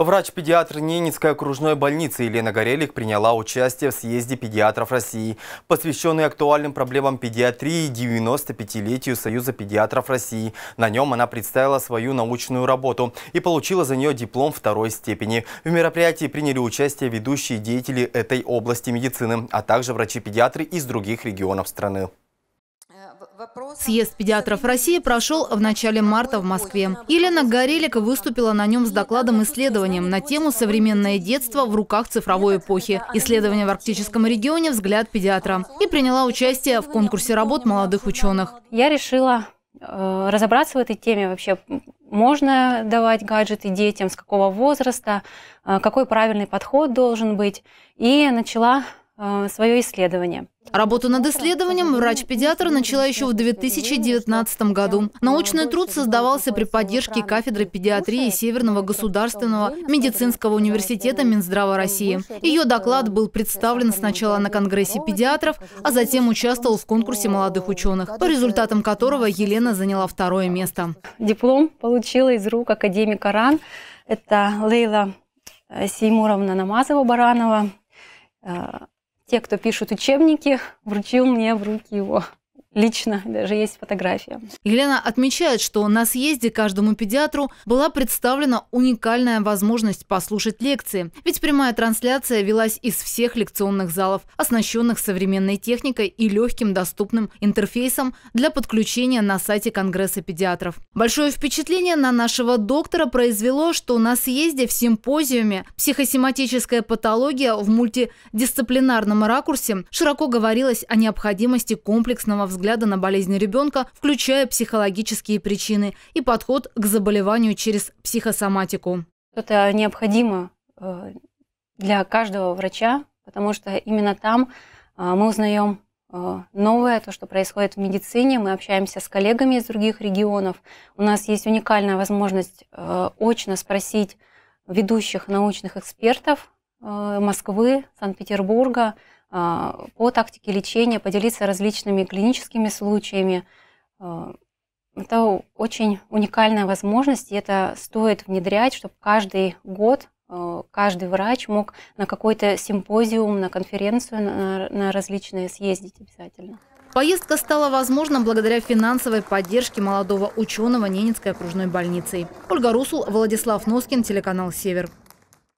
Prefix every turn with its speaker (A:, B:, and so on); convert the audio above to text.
A: Врач-педиатр Ненецкой окружной больницы Елена Горелик приняла участие в съезде педиатров России, посвященный актуальным проблемам педиатрии и 95-летию Союза педиатров России. На нем она представила свою научную работу и получила за нее диплом второй степени. В мероприятии приняли участие ведущие деятели этой области медицины, а также врачи-педиатры из других регионов страны.
B: Съезд педиатров России прошел в начале марта в Москве. Елена Горелик выступила на нем с докладом-исследованием на тему «Современное детство в руках цифровой эпохи. Исследование в арктическом
C: регионе. Взгляд педиатра» и приняла участие в конкурсе работ молодых ученых. Я решила э, разобраться в этой теме вообще, можно давать гаджеты детям, с какого возраста, э, какой правильный подход должен быть. И начала Э, свое исследование. Работу над исследованием врач-педиатр начала еще в 2019
B: году. Научный труд создавался при поддержке кафедры педиатрии Северного государственного медицинского университета Минздрава России. Ее доклад был представлен сначала на Конгрессе педиатров, а затем участвовал в конкурсе молодых ученых, по результатам которого
C: Елена заняла второе место. Диплом получила из рук академика РАН. Это Лейла э, Сеймуровна Намазова-Баранова. Э, те, кто пишут учебники, вручил мне в руки его лично, даже есть фотография. Елена отмечает, что на съезде каждому педиатру была представлена уникальная
B: возможность послушать лекции. Ведь прямая трансляция велась из всех лекционных залов, оснащенных современной техникой и легким доступным интерфейсом для подключения на сайте Конгресса педиатров. Большое впечатление на нашего доктора произвело, что на съезде в симпозиуме психосематическая патология в мультидисциплинарном ракурсе широко говорилось о необходимости комплексного взгляда взгляда на болезнь ребенка, включая
C: психологические причины и подход к заболеванию через психосоматику. Это необходимо э, для каждого врача, потому что именно там э, мы узнаем э, новое, то, что происходит в медицине. Мы общаемся с коллегами из других регионов. У нас есть уникальная возможность очно спросить ведущих научных экспертов Москвы, Санкт-Петербурга, а, по тактике лечения, поделиться различными клиническими случаями. А, это очень уникальная возможность, и это стоит внедрять, чтобы каждый год а, каждый врач мог на какой-то симпозиум, на конференцию, на, различные съездить обязательно. Поездка стала возможна благодаря финансовой
B: поддержке молодого ученого Ненецкой окружной больницы. Ольга Русул, Владислав Носкин, телеканал «Север».